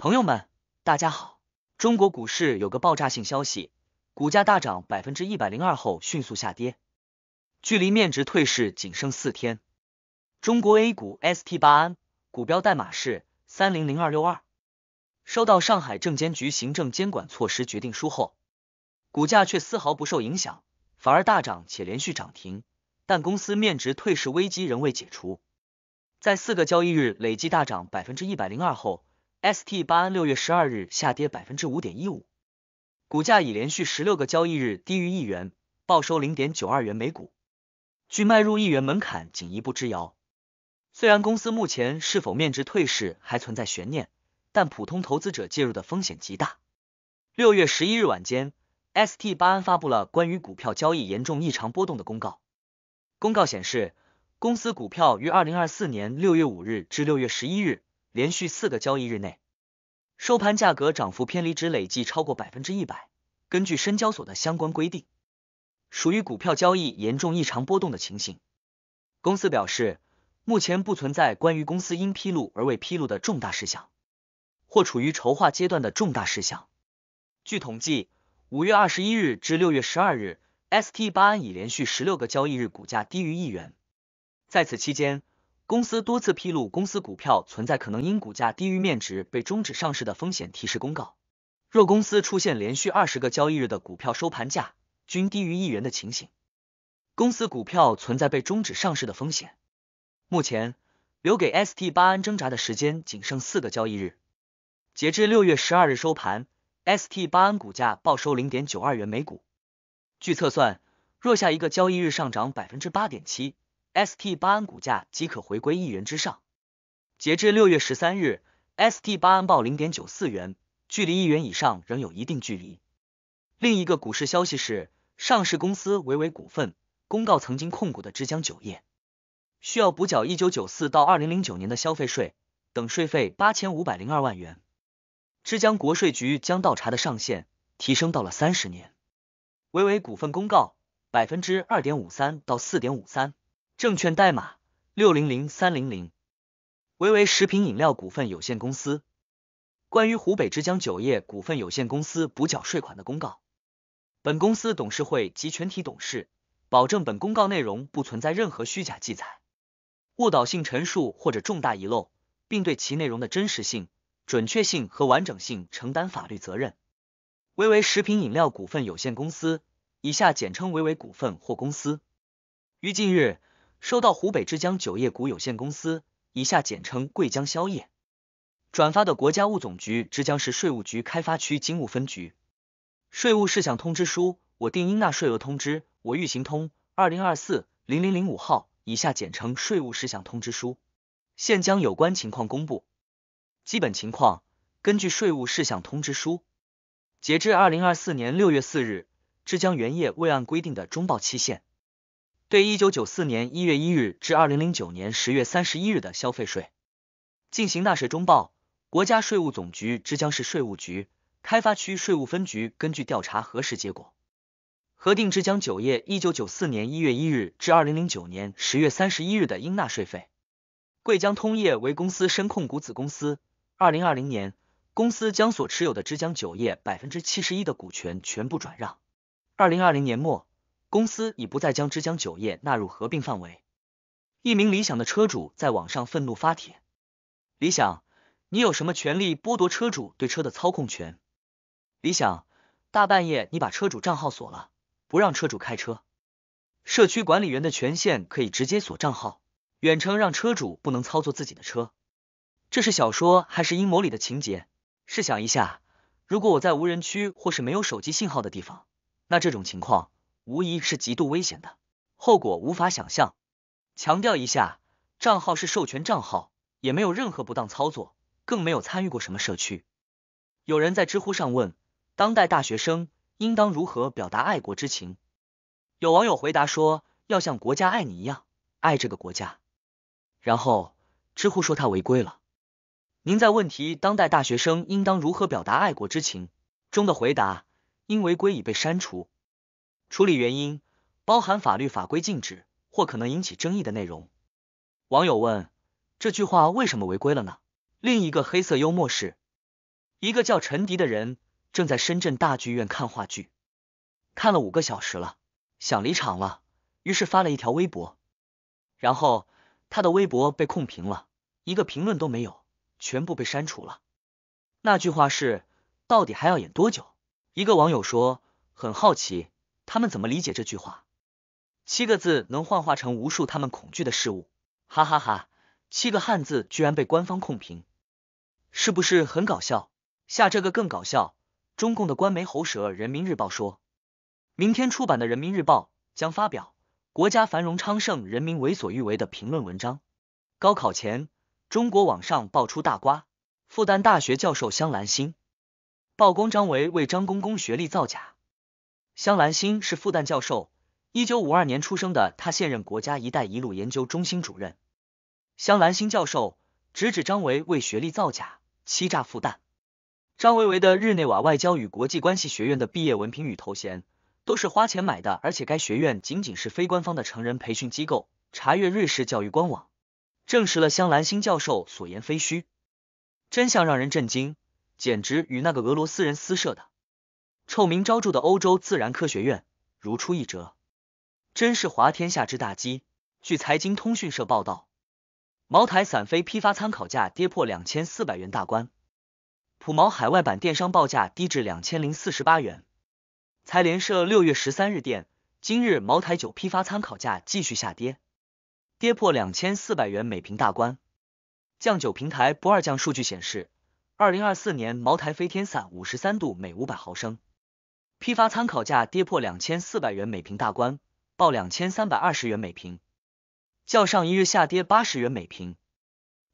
朋友们，大家好！中国股市有个爆炸性消息，股价大涨百分之一百零二后迅速下跌，距离面值退市仅剩四天。中国 A 股 ST 八安，股票代码是三零零二六二，收到上海证监局行政监管措施决定书后，股价却丝毫不受影响，反而大涨且连续涨停。但公司面值退市危机仍未解除，在四个交易日累计大涨百分之一百零二后。ST 八安六月十二日下跌百分之五点一五，股价已连续十六个交易日低于一元，报收零点九二元每股，距迈入一元门槛仅一步之遥。虽然公司目前是否面值退市还存在悬念，但普通投资者介入的风险极大。六月十一日晚间，ST 八安发布了关于股票交易严重异常波动的公告。公告显示，公司股票于二零二四年六月五日至六月十一日。连续四个交易日内，收盘价格涨幅偏离值累计超过百分之一百，根据深交所的相关规定，属于股票交易严重异常波动的情形。公司表示，目前不存在关于公司因披露而未披露的重大事项或处于筹划阶段的重大事项。据统计，五月二十一日至六月十二日，ST 八安已连续十六个交易日股价低于一元，在此期间。公司多次披露，公司股票存在可能因股价低于面值被终止上市的风险提示公告。若公司出现连续二十个交易日的股票收盘价均低于一元的情形，公司股票存在被终止上市的风险。目前，留给 ST 巴安挣扎的时间仅剩四个交易日。截至六月十二日收盘，ST 巴安股价报收零点九二元每股。据测算，若下一个交易日上涨百分之八点七。ST 八安股价即可回归一元之上。截至六月十三日，ST 八安报零点九四元，距离一元以上仍有一定距离。另一个股市消息是，上市公司维维股份公告，曾经控股的之江酒业需要补缴一九九四到二零零九年的消费税等税费八千五百零二万元。之江国税局将倒查的上限提升到了三十年。维维股份公告，百分之二点五三到四点五三。证券代码六零零三零零，维维食品饮料股份有限公司关于湖北之江酒业股份有限公司补缴税款的公告。本公司董事会及全体董事保证本公告内容不存在任何虚假记载、误导性陈述或者重大遗漏，并对其内容的真实性、准确性和完整性承担法律责任。维维食品饮料股份有限公司（以下简称维维股份或公司）于近日。收到湖北枝江酒业股有限公司（以下简称“贵江宵业”）转发的国家务总局枝江市税务局开发区经务分局税务事项通知书，我定应纳税额通知，我欲行通二零二四零零零五号（以下简称“税务事项通知书”），现将有关情况公布。基本情况：根据税务事项通知书，截至二零二四年六月四日，枝江原业未按规定的中报期限。对一九九四年一月一日至二零零九年十月三十一日的消费税进行纳税中报，国家税务总局之江市税务局开发区税务分局根据调查核实结果，核定之江酒业一九九四年一月一日至二零零九年十月三十一日的应纳税费。贵江通业为公司深控股子公司，二零二零年公司将所持有的之江酒业百分之七十一的股权全部转让，二零二零年末。公司已不再将之江酒业纳入合并范围。一名理想的车主在网上愤怒发帖：理想，你有什么权利剥夺车主对车的操控权？理想，大半夜你把车主账号锁了，不让车主开车？社区管理员的权限可以直接锁账号，远程让车主不能操作自己的车，这是小说还是阴谋里的情节？试想一下，如果我在无人区或是没有手机信号的地方，那这种情况。无疑是极度危险的，后果无法想象。强调一下，账号是授权账号，也没有任何不当操作，更没有参与过什么社区。有人在知乎上问，当代大学生应当如何表达爱国之情？有网友回答说，要像国家爱你一样爱这个国家。然后知乎说他违规了。您在问题“当代大学生应当如何表达爱国之情”中的回答因违规已被删除。处理原因包含法律法规禁止或可能引起争议的内容。网友问：这句话为什么违规了呢？另一个黑色幽默是，一个叫陈迪的人正在深圳大剧院看话剧，看了五个小时了，想离场了，于是发了一条微博，然后他的微博被控评了，一个评论都没有，全部被删除了。那句话是：到底还要演多久？一个网友说：很好奇。他们怎么理解这句话？七个字能幻化成无数他们恐惧的事物。哈哈哈，七个汉字居然被官方控评，是不是很搞笑？下这个更搞笑。中共的官媒喉舌《人民日报》说，明天出版的《人民日报》将发表“国家繁荣昌盛，人民为所欲为”的评论文章。高考前，中国网上爆出大瓜，复旦大学教授香兰心曝光张维为张公公学历造假。香兰新是复旦教授，一九五二年出生的，他现任国家“一带一路”研究中心主任。香兰新教授直指张维为学历造假、欺诈复旦。张维维的日内瓦外交与国际关系学院的毕业文凭与头衔都是花钱买的，而且该学院仅仅是非官方的成人培训机构。查阅瑞士教育官网，证实了香兰新教授所言非虚。真相让人震惊，简直与那个俄罗斯人私设的。臭名昭著的欧洲自然科学院如出一辙，真是滑天下之大稽。据财经通讯社报道，茅台散飞批发参考价跌破两千四百元大关，普茅海外版电商报价低至两千零四十八元。财联社六月十三日电，今日茅台酒批发参考价继续下跌，跌破两千四百元每瓶大关。酱酒平台不二酱数据显示，二零二四年茅台飞天散五十三度每五百毫升。批发参考价跌破两千四百元每瓶大关，报两千三百二十元每瓶，较上一日下跌八十元每瓶。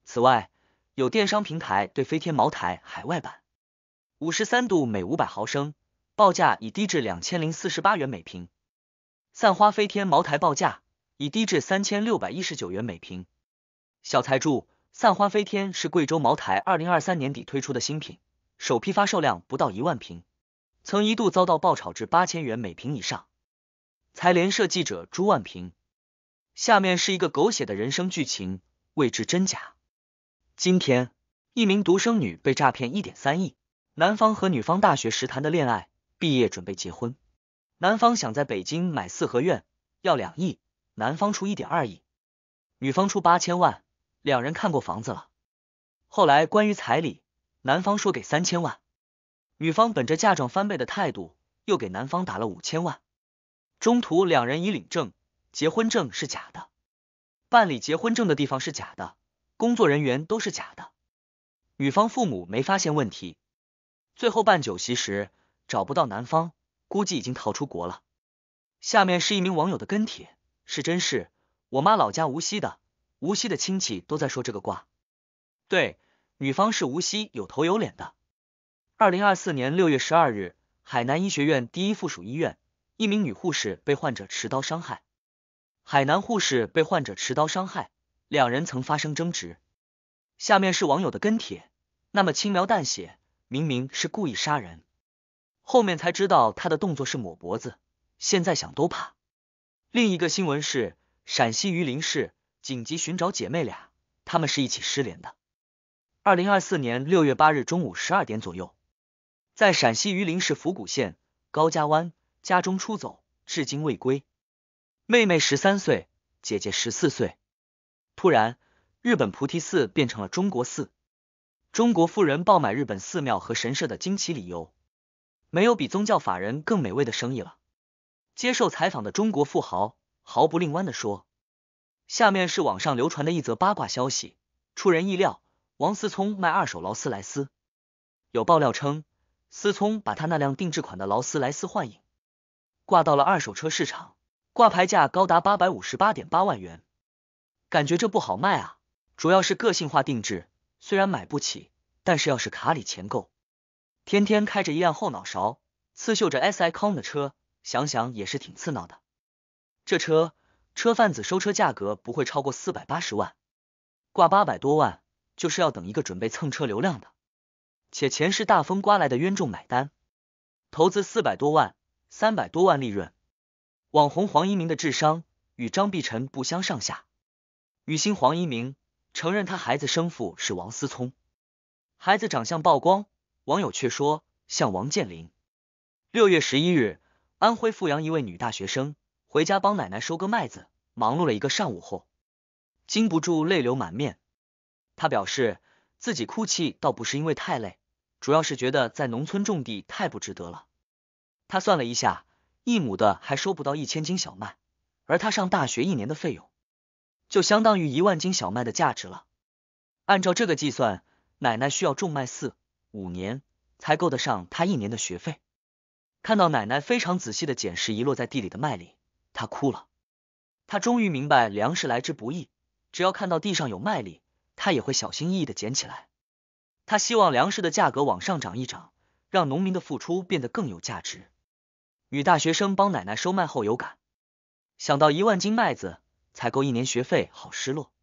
此外，有电商平台对飞天茅台海外版五十三度每五百毫升报价已低至两千零四十八元每瓶，散花飞天茅台报价已低至三千六百一十九元每瓶。小财主散花飞天是贵州茅台二零二三年底推出的新品，首批发售量不到一万瓶。曾一度遭到爆炒至八千元每平以上。财联社记者朱万平。下面是一个狗血的人生剧情，未知真假。今天，一名独生女被诈骗一点三亿。男方和女方大学时谈的恋爱，毕业准备结婚。男方想在北京买四合院，要两亿，男方出一点二亿，女方出八千万，两人看过房子了。后来关于彩礼，男方说给三千万。女方本着嫁妆翻倍的态度，又给男方打了五千万。中途两人已领证，结婚证是假的，办理结婚证的地方是假的，工作人员都是假的。女方父母没发现问题，最后办酒席时找不到男方，估计已经逃出国了。下面是一名网友的跟帖，是真事。我妈老家无锡的，无锡的亲戚都在说这个卦。对，女方是无锡有头有脸的。二零二四年六月十二日，海南医学院第一附属医院一名女护士被患者持刀伤害。海南护士被患者持刀伤害，两人曾发生争执。下面是网友的跟帖，那么轻描淡写，明明是故意杀人，后面才知道他的动作是抹脖子，现在想都怕。另一个新闻是，陕西榆林市紧急寻找姐妹俩，她们是一起失联的。二零二四年六月八日中午十二点左右。在陕西榆林市府谷县高家湾家中出走，至今未归。妹妹十三岁，姐姐十四岁。突然，日本菩提寺变成了中国寺。中国富人爆买日本寺庙和神社的惊奇理由，没有比宗教法人更美味的生意了。接受采访的中国富豪毫不吝弯地说。下面是网上流传的一则八卦消息，出人意料，王思聪卖二手劳斯莱斯。有爆料称。思聪把他那辆定制款的劳斯莱斯幻影挂到了二手车市场，挂牌价高达八百五十八点八万元，感觉这不好卖啊。主要是个性化定制，虽然买不起，但是要是卡里钱够，天天开着一辆后脑勺刺绣着 S I C O N 的车，想想也是挺刺挠的。这车车贩子收车价格不会超过四百八十万，挂八百多万就是要等一个准备蹭车流量的。且钱是大风刮来的冤种买单，投资四百多万，三百多万利润。网红黄一鸣的智商与张碧晨不相上下。女星黄一鸣承认她孩子生父是王思聪，孩子长相曝光，网友却说像王健林。六月十一日，安徽阜阳一位女大学生回家帮奶奶收割麦子，忙碌了一个上午后，禁不住泪流满面。她表示自己哭泣倒不是因为太累。主要是觉得在农村种地太不值得了。他算了一下，一亩的还收不到一千斤小麦，而他上大学一年的费用，就相当于一万斤小麦的价值了。按照这个计算，奶奶需要种麦四五年才够得上他一年的学费。看到奶奶非常仔细的捡拾遗落在地里的麦粒，他哭了。他终于明白粮食来之不易，只要看到地上有麦粒，他也会小心翼翼的捡起来。他希望粮食的价格往上涨一涨，让农民的付出变得更有价值。女大学生帮奶奶收麦后有感，想到一万斤麦子才够一年学费，好失落。